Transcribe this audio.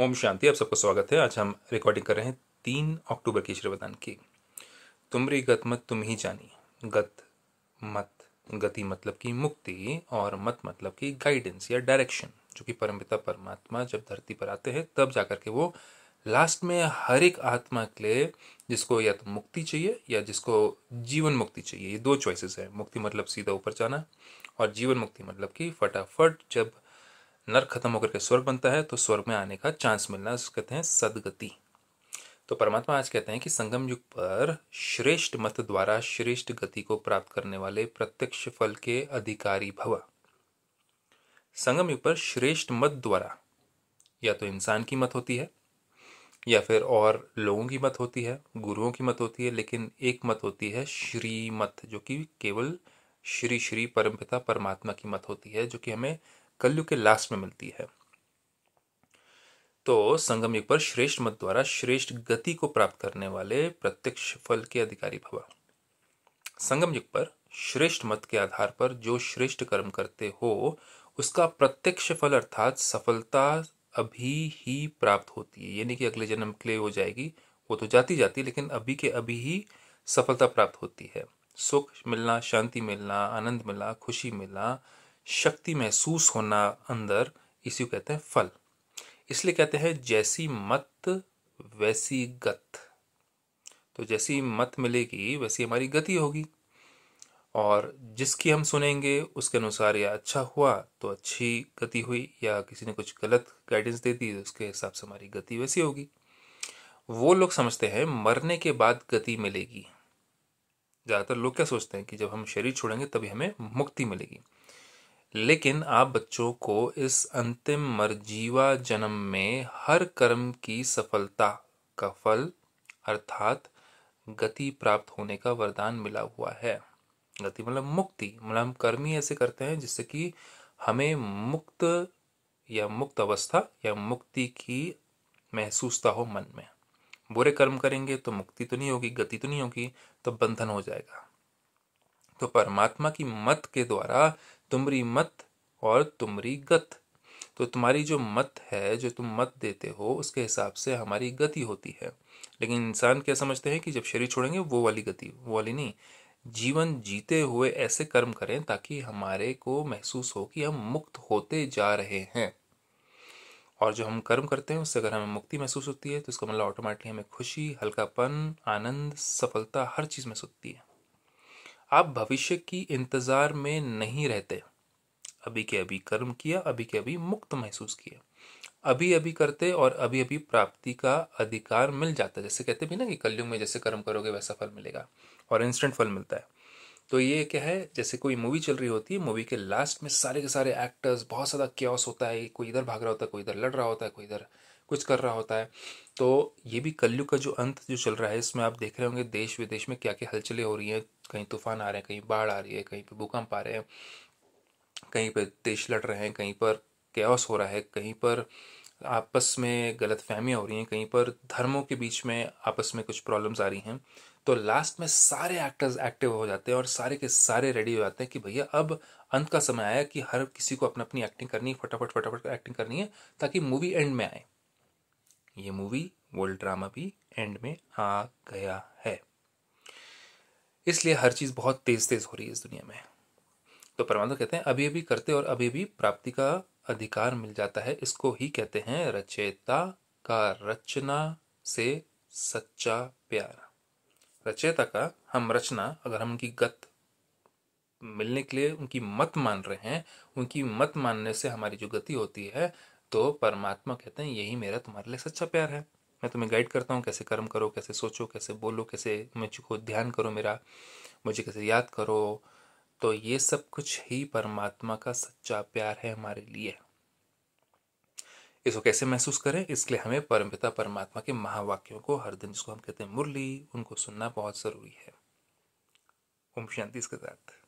ओम शांति आप सबका स्वागत है आज हम रिकॉर्डिंग कर रहे हैं तीन अक्टूबर की श्रीवदान की तुमरी गत मत तुम ही जानी गत मत गति मतलब की मुक्ति और मत मतलब की गाइडेंस या डायरेक्शन जो कि परमपिता परमात्मा जब धरती पर आते हैं तब जाकर के वो लास्ट में हर एक आत्मा के लिए जिसको या तो मुक्ति चाहिए या जिसको जीवन मुक्ति चाहिए ये दो चॉइसेस है मुक्ति मतलब सीधा ऊपर जाना और जीवन मुक्ति मतलब कि फटाफट जब नर्क खत्म होकर के स्वर्ग बनता है तो स्वर्ग में आने का चांस मिलना कहते हैं सदगति तो परमात्मा आज कहते हैं कि संगम युग पर श्रेष्ठ मत द्वारा श्रेष्ठ गति को प्राप्त करने वाले प्रत्यक्ष फल के अधिकारी भवा संगम युग पर श्रेष्ठ मत द्वारा या तो इंसान की मत होती है या फिर और लोगों की मत होती है गुरुओं की मत होती है लेकिन एक मत होती है श्री मत जो कि केवल श्री श्री परमपिता परमात्मा की मत होती है जो कि हमें कलयुग के लास्ट में मिलती है तो संगम युग पर श्रेष्ठ मत द्वारा श्रेष्ठ गति को प्राप्त करने वाले प्रत्यक्ष फल के अधिकारी भवा संगम युग पर श्रेष्ठ मत के आधार पर जो श्रेष्ठ कर्म करते हो उसका प्रत्यक्ष फल अर्थात सफलता अभी ही प्राप्त होती है यानी कि अगले जन्म के लिए हो जाएगी वो तो जाती जाती लेकिन अभी के अभी ही सफलता प्राप्त होती है सुख मिलना शांति मिलना आनंद मिलना खुशी मिलना शक्ति महसूस होना अंदर इसी को कहते हैं फल इसलिए कहते हैं जैसी मत वैसी गत तो जैसी मत मिलेगी वैसी हमारी गति होगी और जिसकी हम सुनेंगे उसके अनुसार या अच्छा हुआ तो अच्छी गति हुई या किसी ने कुछ गलत गाइडेंस दे दी तो उसके हिसाब से हमारी गति वैसी होगी वो लोग समझते हैं मरने के बाद गति मिलेगी ज़्यादातर लोग क्या सोचते हैं कि जब हम शरीर छोड़ेंगे तभी हमें मुक्ति मिलेगी लेकिन आप बच्चों को इस अंतिम मरजीवा जन्म में हर कर्म की सफलता का फल अर्थात गति प्राप्त होने का वरदान मिला हुआ है गति मतलब मुक्ति मतलब हम कर्म ही ऐसे करते हैं जिससे कि हमें मुक्त या मुक्त अवस्था या मुक्ति की महसूसता हो मन में बुरे कर्म करेंगे तो मुक्ति तो नहीं होगी गति तो नहीं होगी तो बंधन हो जाएगा तो परमात्मा की मत के द्वारा तुम्हारी मत और तुम्हारी गत तो तुम्हारी जो मत है जो तुम मत देते हो उसके हिसाब से हमारी गति होती है लेकिन इंसान क्या समझते हैं कि जब शरीर छोड़ेंगे वो वाली गति वो वाली नहीं जीवन जीते हुए ऐसे कर्म करें ताकि हमारे को महसूस हो कि हम मुक्त होते जा रहे हैं और जो हम कर्म करते हैं उससे अगर हमें मुक्ति महसूस होती है तो इसका मतलब ऑटोमेटिकली हमें खुशी हल्कापन आनंद सफलता हर चीज़ महसूस होती है आप भविष्य की इंतज़ार में नहीं रहते अभी के अभी कर्म किया अभी के अभी मुक्त महसूस किया अभी अभी करते और अभी अभी प्राप्ति का अधिकार मिल जाता है जैसे कहते भी ना कि कलयुग में जैसे कर्म करोगे वैसा फल मिलेगा और इंस्टेंट फल मिलता है तो ये क्या है जैसे कोई मूवी चल रही होती है मूवी के लास्ट में सारे के सारे एक्टर्स बहुत ज़्यादा क्योस होता है कोई इधर भाग रहा होता है कोई इधर लड़ रहा होता है कोई इधर कुछ कर रहा होता है तो ये भी कलयुग का जो अंत जो चल रहा है इसमें आप देख रहे होंगे देश विदेश में क्या क्या हलचलें हो रही हैं कहीं तूफान आ रहे हैं कहीं बाढ़ आ रही है कहीं पर भूकंप आ रहे हैं कहीं पर देश लड़ रहे हैं कहीं पर कैस हो रहा है कहीं पर आपस में गलत फहमियाँ हो रही हैं कहीं पर धर्मों के बीच में आपस में कुछ प्रॉब्लम्स आ रही हैं तो लास्ट में सारे एक्टर्स एक्टिव हो जाते हैं और सारे के सारे रेडी हो जाते हैं कि भैया अब अंत का समय आया कि हर किसी को अपना अपनी एक्टिंग करनी है फटाफट फटाफट एक्टिंग करनी है ताकि मूवी एंड में आए ये मूवी वर्ल्ड ड्रामा भी एंड में आ गया है इसलिए हर चीज़ बहुत तेज़ तेज़ हो रही है इस दुनिया में तो परमानंद कहते हैं अभी अभी करते और अभी भी प्राप्ति का अधिकार मिल जाता है इसको ही कहते हैं रचयिता का रचना से सच्चा प्यार रचयिता का हम रचना अगर हम उनकी गत मिलने के लिए उनकी मत मान रहे हैं उनकी मत मानने से हमारी जो गति होती है तो परमात्मा कहते हैं यही मेरा तुम्हारे लिए सच्चा प्यार है मैं तुम्हें गाइड करता हूँ कैसे कर्म करो कैसे सोचो कैसे बोलो कैसे मुझको ध्यान करो मेरा मुझे कैसे याद करो तो ये सब कुछ ही परमात्मा का सच्चा प्यार है हमारे लिए इसको कैसे महसूस करें इसके लिए हमें परमपिता परमात्मा के महावाक्यों को हर दिन जिसको हम कहते हैं मुरली उनको सुनना बहुत ज़रूरी है ओम शांति इसके साथ